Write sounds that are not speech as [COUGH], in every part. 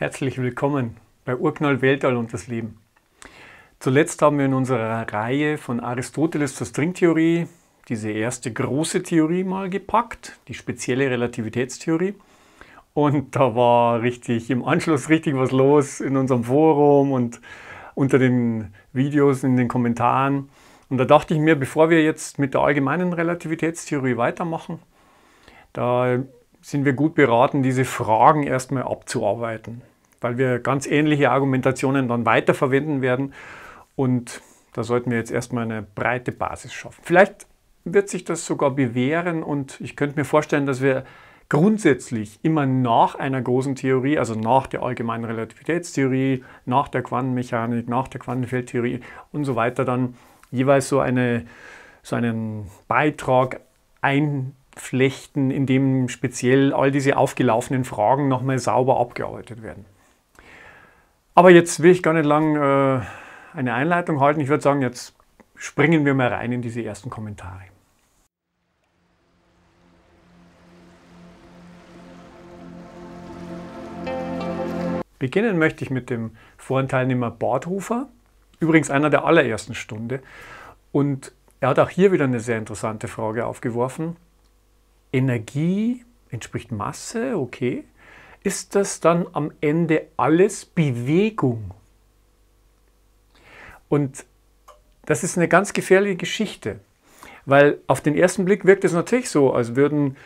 Herzlich willkommen bei Urknall Weltall und das Leben. Zuletzt haben wir in unserer Reihe von Aristoteles zur Stringtheorie diese erste große Theorie mal gepackt, die spezielle Relativitätstheorie. Und da war richtig im Anschluss richtig was los in unserem Forum und unter den Videos, in den Kommentaren. Und da dachte ich mir, bevor wir jetzt mit der allgemeinen Relativitätstheorie weitermachen, da sind wir gut beraten, diese Fragen erstmal abzuarbeiten weil wir ganz ähnliche Argumentationen dann weiterverwenden werden. Und da sollten wir jetzt erstmal eine breite Basis schaffen. Vielleicht wird sich das sogar bewähren und ich könnte mir vorstellen, dass wir grundsätzlich immer nach einer großen Theorie, also nach der allgemeinen Relativitätstheorie, nach der Quantenmechanik, nach der Quantenfeldtheorie und so weiter dann jeweils so, eine, so einen Beitrag einflechten, in dem speziell all diese aufgelaufenen Fragen nochmal sauber abgearbeitet werden. Aber jetzt will ich gar nicht lang äh, eine Einleitung halten. Ich würde sagen, jetzt springen wir mal rein in diese ersten Kommentare. Beginnen möchte ich mit dem Forenteilnehmer Barthofer, übrigens einer der allerersten Stunde. Und er hat auch hier wieder eine sehr interessante Frage aufgeworfen. Energie entspricht Masse, okay ist das dann am Ende alles Bewegung. Und das ist eine ganz gefährliche Geschichte, weil auf den ersten Blick wirkt es natürlich so, als würden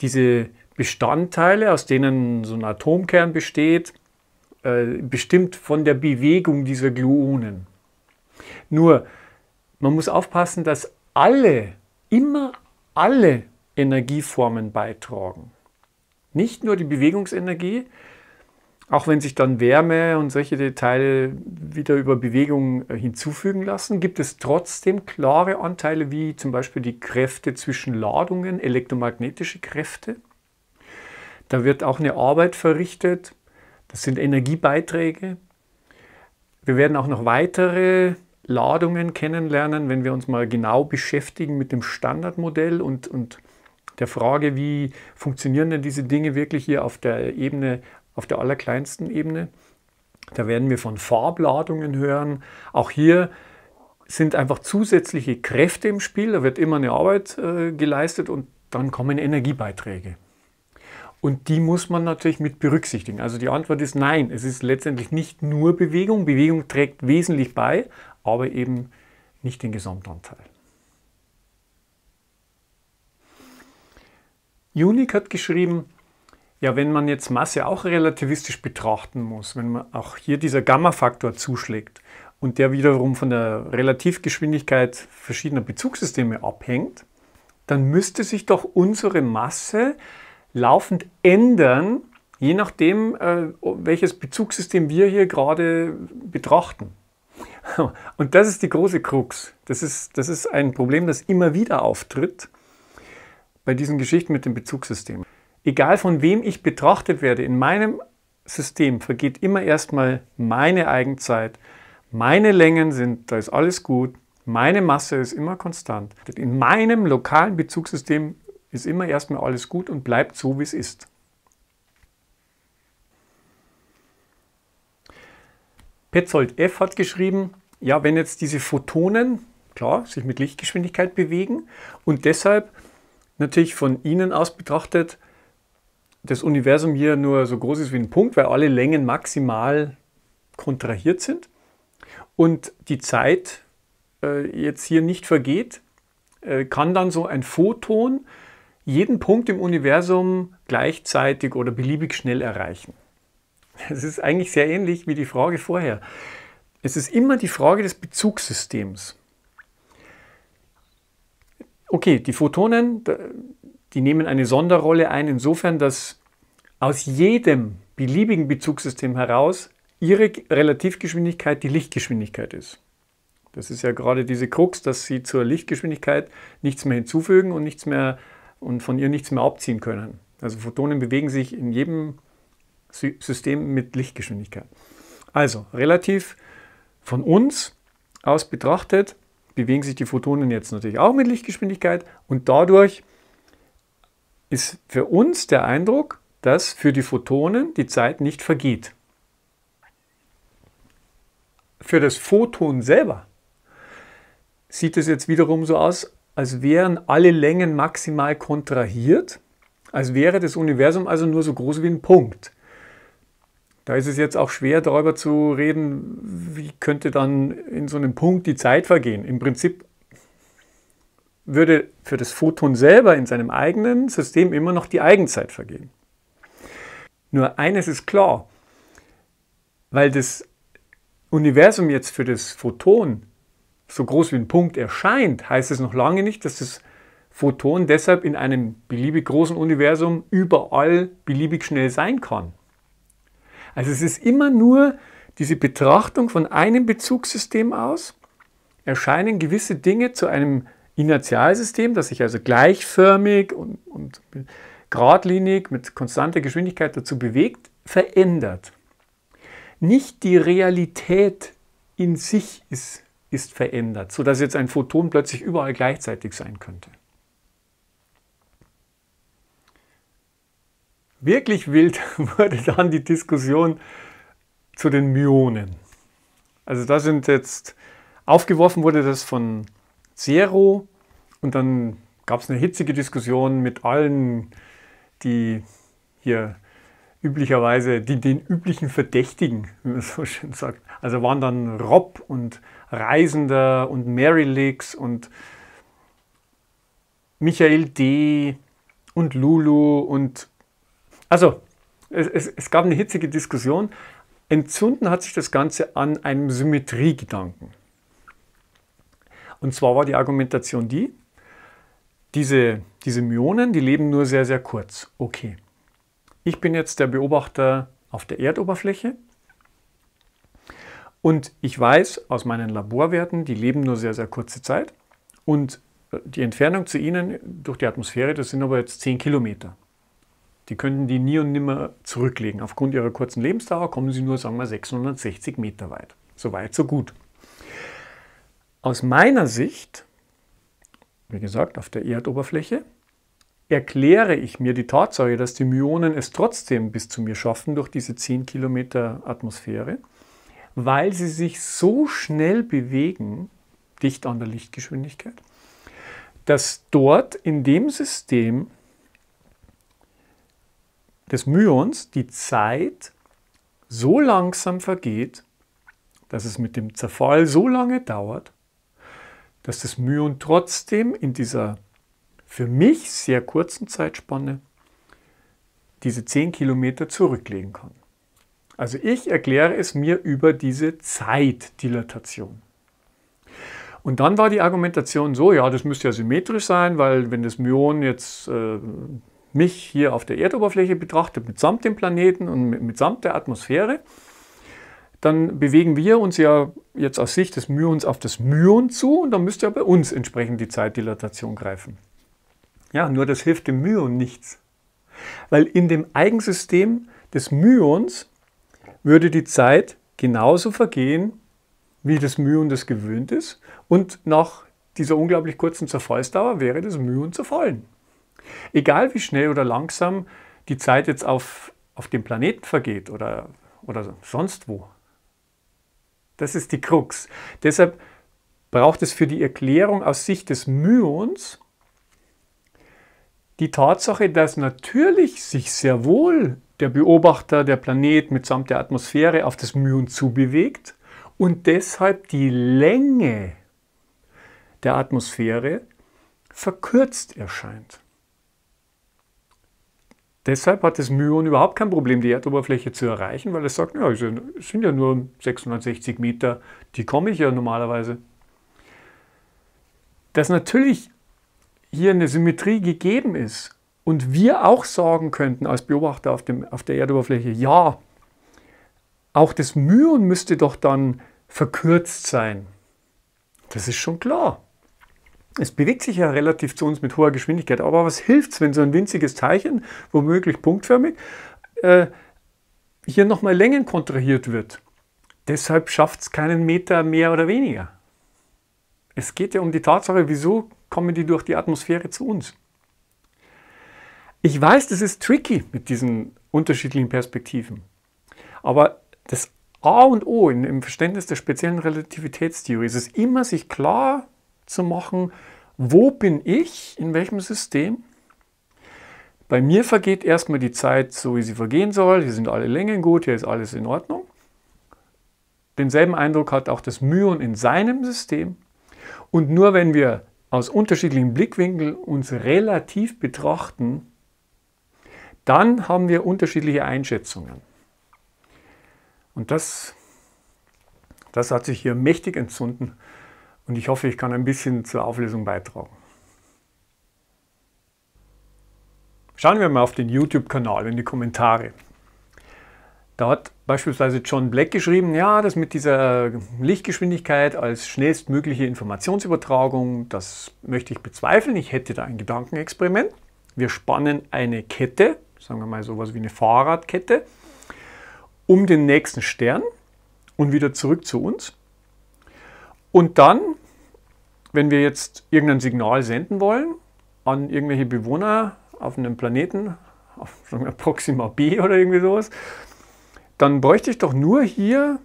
diese Bestandteile, aus denen so ein Atomkern besteht, äh, bestimmt von der Bewegung dieser Gluonen. Nur, man muss aufpassen, dass alle, immer alle Energieformen beitragen. Nicht nur die Bewegungsenergie, auch wenn sich dann Wärme und solche Details wieder über Bewegung äh, hinzufügen lassen, gibt es trotzdem klare Anteile wie zum Beispiel die Kräfte zwischen Ladungen, elektromagnetische Kräfte. Da wird auch eine Arbeit verrichtet. Das sind Energiebeiträge. Wir werden auch noch weitere Ladungen kennenlernen, wenn wir uns mal genau beschäftigen mit dem Standardmodell und, und der Frage, wie funktionieren denn diese Dinge wirklich hier auf der Ebene, auf der allerkleinsten Ebene. Da werden wir von Farbladungen hören. Auch hier sind einfach zusätzliche Kräfte im Spiel. Da wird immer eine Arbeit äh, geleistet und dann kommen Energiebeiträge. Und die muss man natürlich mit berücksichtigen. Also die Antwort ist nein, es ist letztendlich nicht nur Bewegung. Bewegung trägt wesentlich bei, aber eben nicht den Gesamtanteil. Junik hat geschrieben, ja, wenn man jetzt Masse auch relativistisch betrachten muss, wenn man auch hier dieser Gamma-Faktor zuschlägt und der wiederum von der Relativgeschwindigkeit verschiedener Bezugssysteme abhängt, dann müsste sich doch unsere Masse laufend ändern, je nachdem, äh, welches Bezugssystem wir hier gerade betrachten. [LAUGHS] Und das ist die große Krux. Das ist, das ist ein Problem, das immer wieder auftritt bei diesen Geschichten mit dem Bezugssystem. Egal von wem ich betrachtet werde, in meinem System vergeht immer erstmal meine Eigenzeit. Meine Längen sind, da ist alles gut. Meine Masse ist immer konstant. In meinem lokalen Bezugssystem ist immer erstmal alles gut und bleibt so, wie es ist. Petzold F. hat geschrieben, ja, wenn jetzt diese Photonen, klar, sich mit Lichtgeschwindigkeit bewegen und deshalb natürlich von Ihnen aus betrachtet das Universum hier nur so groß ist wie ein Punkt, weil alle Längen maximal kontrahiert sind und die Zeit äh, jetzt hier nicht vergeht, äh, kann dann so ein Photon jeden Punkt im Universum gleichzeitig oder beliebig schnell erreichen. Es ist eigentlich sehr ähnlich wie die Frage vorher. Es ist immer die Frage des Bezugssystems. Okay, die Photonen, die nehmen eine Sonderrolle ein, insofern, dass aus jedem beliebigen Bezugssystem heraus ihre Relativgeschwindigkeit die Lichtgeschwindigkeit ist. Das ist ja gerade diese Krux, dass sie zur Lichtgeschwindigkeit nichts mehr hinzufügen und, nichts mehr, und von ihr nichts mehr abziehen können. Also Photonen bewegen sich in jedem System mit Lichtgeschwindigkeit. Also relativ von uns aus betrachtet bewegen sich die Photonen jetzt natürlich auch mit Lichtgeschwindigkeit und dadurch ist für uns der Eindruck, dass für die Photonen die Zeit nicht vergeht. Für das Photon selber sieht es jetzt wiederum so aus, als wären alle Längen maximal kontrahiert, als wäre das Universum also nur so groß wie ein Punkt. Da ist es jetzt auch schwer, darüber zu reden, wie könnte dann in so einem Punkt die Zeit vergehen. Im Prinzip würde für das Photon selber in seinem eigenen System immer noch die Eigenzeit vergehen. Nur eines ist klar, weil das Universum jetzt für das Photon so groß wie ein Punkt erscheint, heißt es noch lange nicht, dass das Photon deshalb in einem beliebig großen Universum überall beliebig schnell sein kann. Also es ist immer nur diese Betrachtung von einem Bezugssystem aus, erscheinen gewisse Dinge zu einem Inertialsystem, das sich also gleichförmig und, und geradlinig mit konstanter Geschwindigkeit dazu bewegt, verändert. Nicht die Realität in sich ist, ist verändert, sodass jetzt ein Photon plötzlich überall gleichzeitig sein könnte. Wirklich wild [LAUGHS] wurde dann die Diskussion zu den Myonen. Also da sind jetzt, aufgeworfen wurde das von Zero und dann gab es eine hitzige Diskussion mit allen, die hier üblicherweise, die den üblichen Verdächtigen, [LAUGHS] wie man so schön sagt. Also waren dann Rob und Reisender und Marylix und Michael D. und Lulu und also, es, es, es gab eine hitzige Diskussion. Entzünden hat sich das Ganze an einem Symmetriegedanken. Und zwar war die Argumentation die, diese, diese Myonen, die leben nur sehr, sehr kurz. Okay. Ich bin jetzt der Beobachter auf der Erdoberfläche und ich weiß aus meinen Laborwerten, die leben nur sehr, sehr kurze Zeit und äh, die Entfernung zu ihnen durch die Atmosphäre, das sind aber jetzt 10 Kilometer. Die könnten die nie und nimmer zurücklegen. Aufgrund ihrer kurzen Lebensdauer kommen sie nur, sagen wir, 660 Meter weit. So weit, so gut. Aus meiner Sicht, wie gesagt, auf der Erdoberfläche, erkläre ich mir die Tatsache, dass die Myonen es trotzdem bis zu mir schaffen durch diese 10 Kilometer Atmosphäre, weil sie sich so schnell bewegen, dicht an der Lichtgeschwindigkeit, dass dort in dem System des Myons die Zeit so langsam vergeht, dass es mit dem Zerfall so lange dauert, dass das Myon trotzdem in dieser für mich sehr kurzen Zeitspanne diese 10 Kilometer zurücklegen kann. Also ich erkläre es mir über diese Zeitdilatation. Und dann war die Argumentation so, ja, das müsste ja symmetrisch sein, weil wenn das Myon jetzt äh, mich hier auf der Erdoberfläche betrachte, mitsamt dem Planeten und mitsamt der Atmosphäre, dann bewegen wir uns ja jetzt aus Sicht des Myons auf das Myon zu und dann müsste ja bei uns entsprechend die Zeitdilatation greifen. Ja, nur das hilft dem Myon nichts. Weil in dem Eigensystem des Myons würde die Zeit genauso vergehen, wie das Myon das gewöhnt ist und nach dieser unglaublich kurzen Zerfallsdauer wäre das Myon zerfallen. Egal wie schnell oder langsam die Zeit jetzt auf, auf dem Planeten vergeht oder, oder sonst wo. Das ist die Krux. Deshalb braucht es für die Erklärung aus Sicht des Myons die Tatsache, dass natürlich sich sehr wohl der Beobachter, der Planet mitsamt der Atmosphäre auf das Myon zubewegt und deshalb die Länge der Atmosphäre verkürzt erscheint. Deshalb hat das Myon überhaupt kein Problem, die Erdoberfläche zu erreichen, weil es sagt, ja, es sind ja nur 660 Meter, die komme ich ja normalerweise. Dass natürlich hier eine Symmetrie gegeben ist und wir auch sagen könnten als Beobachter auf, dem, auf der Erdoberfläche, ja, auch das Myon müsste doch dann verkürzt sein. Das ist schon klar es bewegt sich ja relativ zu uns mit hoher Geschwindigkeit. Aber was hilft es, wenn so ein winziges Teilchen, womöglich punktförmig, äh, hier nochmal Längen kontrahiert wird? Deshalb schafft es keinen Meter mehr oder weniger. Es geht ja um die Tatsache, wieso kommen die durch die Atmosphäre zu uns. Ich weiß, das ist tricky mit diesen unterschiedlichen Perspektiven. Aber das A und O im Verständnis der speziellen Relativitätstheorie ist es immer, sich klar zu machen, wo bin ich, in welchem System. Bei mir vergeht erstmal die Zeit so, wie sie vergehen soll. Hier sind alle Längen gut, hier ist alles in Ordnung. Denselben Eindruck hat auch das Myon in seinem System. Und nur wenn wir aus unterschiedlichen Blickwinkeln uns relativ betrachten, dann haben wir unterschiedliche Einschätzungen. Und das, das hat sich hier mächtig entzünden. Und ich hoffe, ich kann ein bisschen zur Auflösung beitragen. Schauen wir mal auf den YouTube-Kanal in die Kommentare. Da hat beispielsweise John Black geschrieben, ja, das mit dieser Lichtgeschwindigkeit als schnellstmögliche Informationsübertragung, das möchte ich bezweifeln. Ich hätte da ein Gedankenexperiment. Wir spannen eine Kette, sagen wir mal sowas wie eine Fahrradkette, um den nächsten Stern und wieder zurück zu uns. Und dann wenn wir jetzt irgendein Signal senden wollen an irgendwelche Bewohner auf einem Planeten, auf wir, Proxima b oder irgendwie sowas, dann bräuchte ich doch nur hier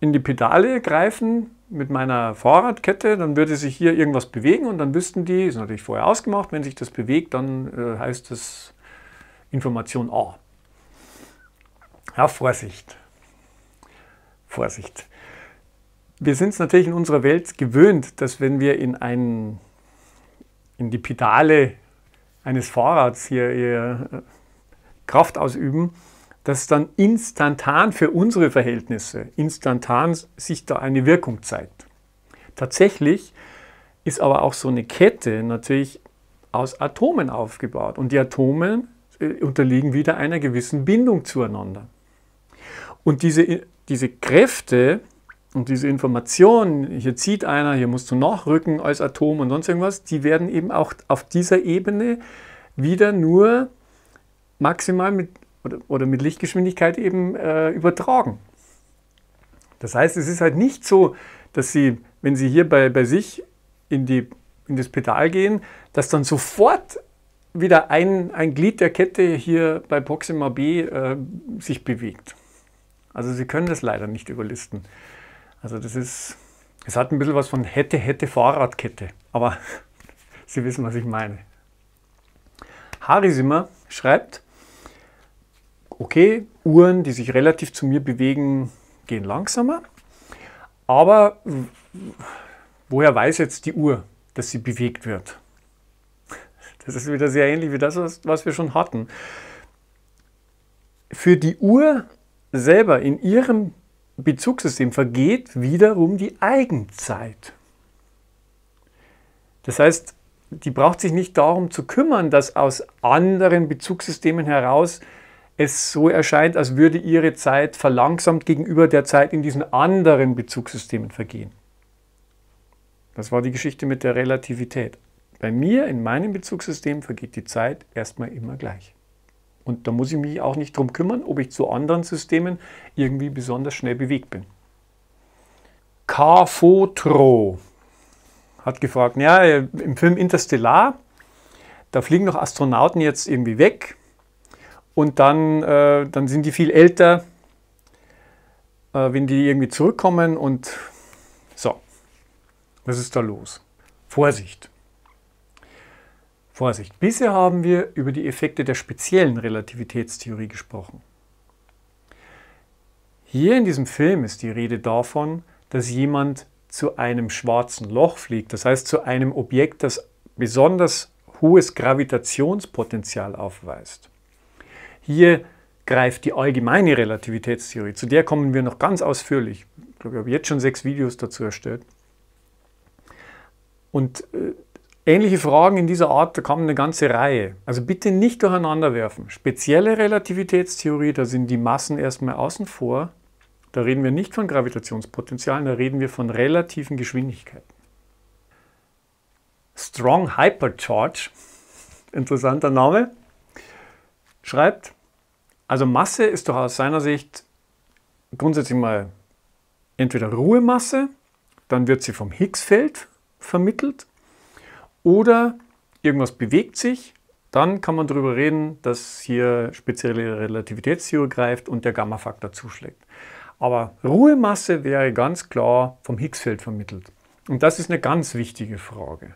in die Pedale greifen mit meiner Fahrradkette, dann würde sich hier irgendwas bewegen und dann wüssten die, ist natürlich vorher ausgemacht, wenn sich das bewegt, dann äh, heißt das Information A. Ja, Vorsicht. Vorsicht. Wir sind es natürlich in unserer Welt gewöhnt, dass wenn wir in, einen, in die Pedale eines Fahrrads hier, hier äh, Kraft ausüben, dass dann instantan für unsere Verhältnisse, instantan sich da eine Wirkung zeigt. Tatsächlich ist aber auch so eine Kette natürlich aus Atomen aufgebaut und die Atome äh, unterliegen wieder einer gewissen Bindung zueinander. Und diese, diese Kräfte, und diese Informationen, hier zieht einer, hier musst du nachrücken als Atom und sonst irgendwas, die werden eben auch auf dieser Ebene wieder nur maximal mit, oder, oder mit Lichtgeschwindigkeit eben äh, übertragen. Das heißt, es ist halt nicht so, dass Sie, wenn Sie hier bei, bei sich in, die, in das Pedal gehen, dass dann sofort wieder ein, ein Glied der Kette hier bei Proxima B äh, sich bewegt. Also Sie können das leider nicht überlisten. Also das ist, es hat ein bisschen was von hätte, hätte Fahrradkette, aber [LAUGHS] Sie wissen, was ich meine. Harry Simmer schreibt, okay, Uhren, die sich relativ zu mir bewegen, gehen langsamer, aber woher weiß jetzt die Uhr, dass sie bewegt wird? [LAUGHS] Das ist wieder sehr ähnlich wie das, was wir schon hatten. Für die Uhr selber in ihrem Bezugssystem vergeht wiederum die Eigenzeit. Das heißt, die braucht sich nicht darum zu kümmern, dass aus anderen Bezugssystemen heraus es so erscheint, als würde ihre Zeit verlangsamt gegenüber der Zeit in diesen anderen Bezugssystemen vergehen. Das war die Geschichte mit der Relativität. Bei mir in meinem Bezugssystem vergeht die Zeit erstmal immer gleich. Und da muss ich mich auch nicht darum kümmern, ob ich zu anderen Systemen irgendwie besonders schnell bewegt bin. Carfotro hat gefragt, ja, äh, im Film Interstellar, da fliegen noch Astronauten jetzt irgendwie weg und dann, äh, dann sind die viel älter, äh, wenn die irgendwie zurückkommen und so, was ist da los? Vorsicht! Vorsicht, bisher haben wir über die Effekte der speziellen Relativitätstheorie gesprochen. Hier in diesem Film ist die Rede davon, dass jemand zu einem schwarzen Loch fliegt, das heißt zu einem Objekt, das besonders hohes Gravitationspotenzial aufweist. Hier greift die allgemeine Relativitätstheorie, zu der kommen wir noch ganz ausführlich. Ich glaube, ich habe jetzt schon sechs Videos dazu erstellt. Und äh, Ähnliche Fragen in dieser Art, da kamen eine ganze Reihe. Also bitte nicht durcheinander werfen. Spezielle Relativitätstheorie, da sind die Massen erstmal außen vor. Da reden wir nicht von Gravitationspotenzialen, da reden wir von relativen Geschwindigkeiten. Strong Hypercharge, [LAUGHS] interessanter Name, schreibt, also Masse ist doch aus seiner Sicht grundsätzlich mal entweder Ruhemasse, dann wird sie vom Higgsfeld vermittelt oder irgendwas bewegt sich, dann kann man darüber reden, dass hier spezielle Relativitätstheorie greift und der Gamma-Faktor zuschlägt. Aber Ruhemasse wäre ganz klar vom Higgsfeld vermittelt. Und das ist eine ganz wichtige Frage.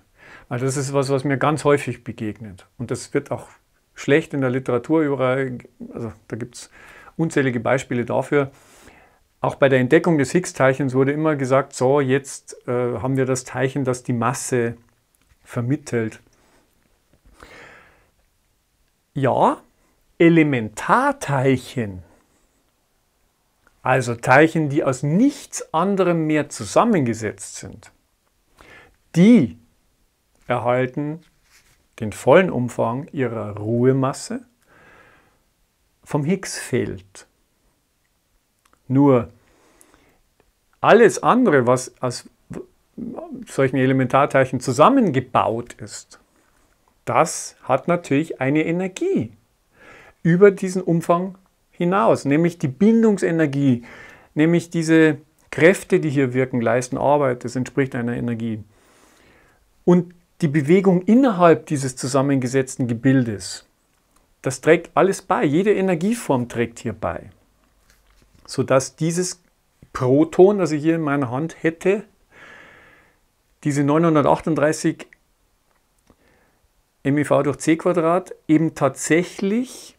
Weil das ist etwas, was mir ganz häufig begegnet. Und das wird auch schlecht in der Literatur überall, also da gibt es unzählige Beispiele dafür. Auch bei der Entdeckung des Higgs-Teilchens wurde immer gesagt, so, jetzt äh, haben wir das Teilchen, das die Masse vermittelt. Ja, Elementarteilchen, also Teilchen, die aus nichts anderem mehr zusammengesetzt sind, die erhalten den vollen Umfang ihrer Ruhemasse vom Higgs-Feld. Nur alles andere, was aus solchen Elementarteilchen zusammengebaut ist, das hat natürlich eine Energie über diesen Umfang hinaus, nämlich die Bindungsenergie, nämlich diese Kräfte, die hier wirken, leisten Arbeit, das entspricht einer Energie. Und die Bewegung innerhalb dieses zusammengesetzten Gebildes, das trägt alles bei, jede Energieform trägt hier bei, sodass dieses Proton, das ich hier in meiner Hand hätte, diese 938 MeV durch c Quadrat eben tatsächlich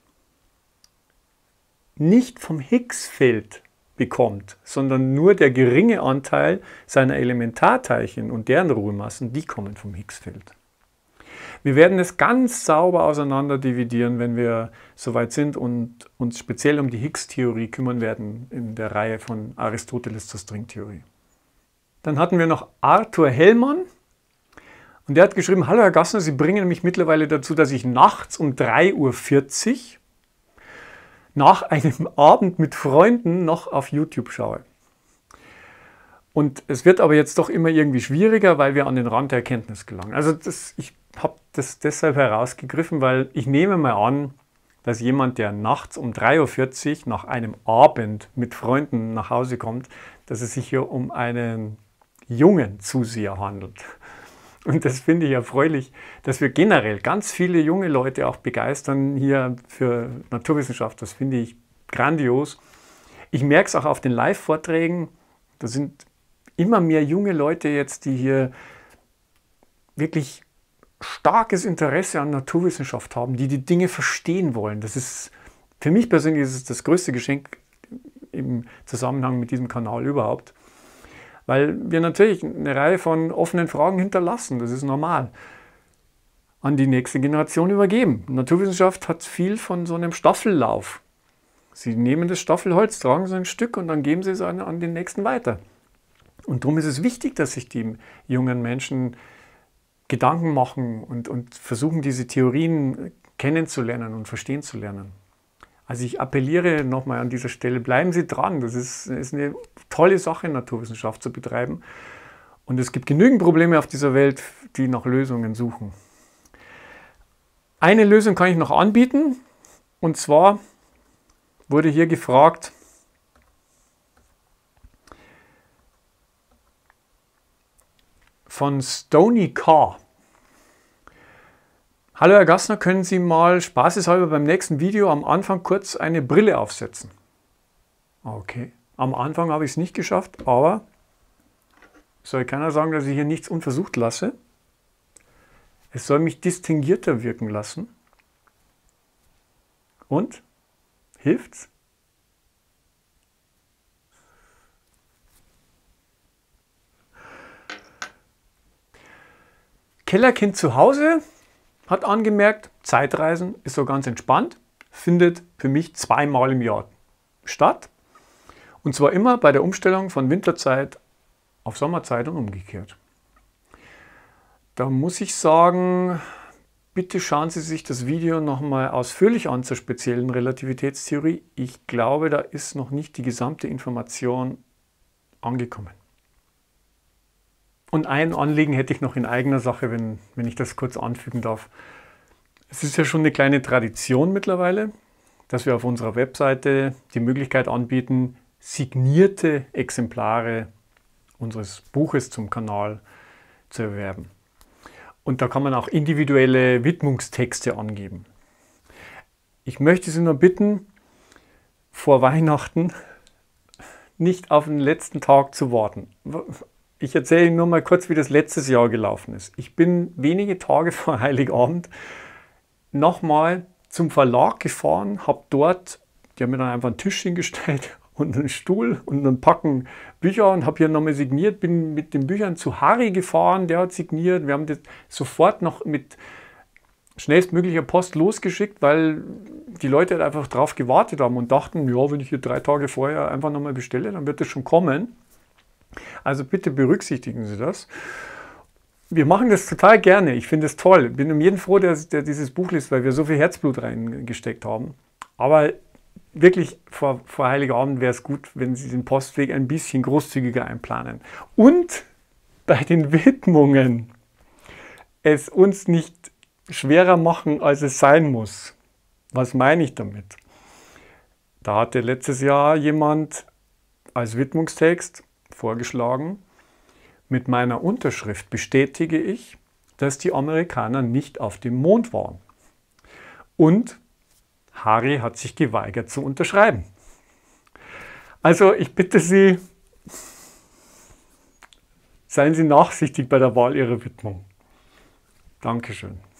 nicht vom Higgs-Feld bekommt, sondern nur der geringe Anteil seiner Elementarteilchen und deren Ruhemassen, die kommen vom Higgs-Feld. Wir werden es ganz sauber auseinander dividieren, wenn wir soweit sind und uns speziell um die Higgs-Theorie kümmern werden in der Reihe von Aristoteles zur Stringtheorie. Dann hatten wir noch Arthur Hellmann. Und der hat geschrieben, hallo Herr Gassner, Sie bringen mich mittlerweile dazu, dass ich nachts um 3.40 Uhr nach einem [LAUGHS] Abend mit Freunden noch auf YouTube schaue. Und es wird aber jetzt doch immer irgendwie schwieriger, weil wir an den Rand der Erkenntnis gelangen. Also das, ich habe das deshalb herausgegriffen, weil ich nehme mal an, dass jemand, der nachts um 3.40 Uhr nach einem Abend mit Freunden nach Hause kommt, dass es sich hier um einen jungen Zuseher handelt. Und das finde ich erfreulich, dass wir generell ganz viele junge Leute auch begeistern hier für Naturwissenschaft. Das finde ich grandios. Ich merke es auch auf den Live-Vorträgen. Da sind immer mehr junge Leute jetzt, die hier wirklich starkes Interesse an Naturwissenschaft haben, die die Dinge verstehen wollen. Das ist für mich persönlich ist es das größte Geschenk im Zusammenhang mit diesem Kanal überhaupt weil wir natürlich eine Reihe von offenen Fragen hinterlassen. Das ist normal. An die nächste Generation übergeben. Naturwissenschaft hat viel von so einem Staffellauf. Sie nehmen das Staffelholz, tragen so ein Stück und dann geben sie es an, an den nächsten weiter. Und darum ist es wichtig, dass sich die jungen Menschen Gedanken machen und, und versuchen, diese Theorien kennenzulernen und verstehen zu lernen. Also ich appelliere nochmal an dieser Stelle, bleiben Sie dran. Das ist, ist eine tolle Sache, Naturwissenschaft zu betreiben. Und es gibt genügend Probleme auf dieser Welt, die nach Lösungen suchen. Eine Lösung kann ich noch anbieten. Und zwar wurde hier gefragt, von Stony Car. Hallo Herr Gassner, können Sie mal spaßeshalber beim nächsten Video am Anfang kurz eine Brille aufsetzen? Okay. Am Anfang habe ich es nicht geschafft, aber soll keiner sagen, dass ich hier nichts unversucht lasse. Es soll mich distinguierter wirken lassen. Und? Hilft's? Kellerkind zu Hause hat angemerkt, Zeitreisen ist so ganz entspannt, findet für mich zweimal im Jahr statt. Und zwar immer bei der Umstellung von Winterzeit auf Sommerzeit und umgekehrt. Da muss ich sagen, bitte schauen Sie sich das Video nochmal ausführlich an zur speziellen Relativitätstheorie. Ich glaube, da ist noch nicht die gesamte Information angekommen. Und ein Anliegen hätte ich noch in eigener Sache, wenn, wenn ich das kurz anfügen darf. Es ist ja schon eine kleine Tradition mittlerweile, dass wir auf unserer Webseite die Möglichkeit anbieten, signierte Exemplare unseres Buches zum Kanal zu erwerben. Und da kann man auch individuelle Widmungstexte angeben. Ich möchte Sie nur bitten, vor Weihnachten nicht auf den letzten Tag zu warten. Ich erzähle Ihnen nur mal kurz, wie das letztes Jahr gelaufen ist. Ich bin wenige Tage [LAUGHS] vor Heiligabend nochmal zum Verlag gefahren, habe dort, die haben mir dann einfach einen Tisch hingestellt, und einen Stuhl und einen Packen Bücher und habe hier nochmal signiert, bin mit den Büchern zu Harry gefahren, der hat signiert. Wir haben das sofort noch mit schnellstmöglicher Post losgeschickt, weil die Leute halt einfach drauf gewartet haben und dachten, ja, wenn ich hier drei Tage vorher einfach nochmal bestelle, dann wird das schon kommen. Also bitte berücksichtigen Sie das. Wir machen das total gerne. Ich finde es toll. Bin um jeden froh, der, dass dieses Buch liest, weil wir so viel Herzblut reingesteckt haben. Aber wirklich vor, vor Heiligabend wäre es gut, wenn Sie den Postweg ein bisschen großzügiger einplanen. Und bei den Widmungen es uns nicht schwerer machen, als es sein muss. Was meine ich damit? Da hatte letztes Jahr jemand als Widmungstext vorgeschlagen, mit meiner Unterschrift bestätige ich, dass die Amerikaner nicht auf dem Mond waren. Und Hari hat sich geweigert zu unterschreiben. Also ich bitte Sie, seien Sie nachsichtig bei der Wahl Ihrer Widmung. Dankeschön.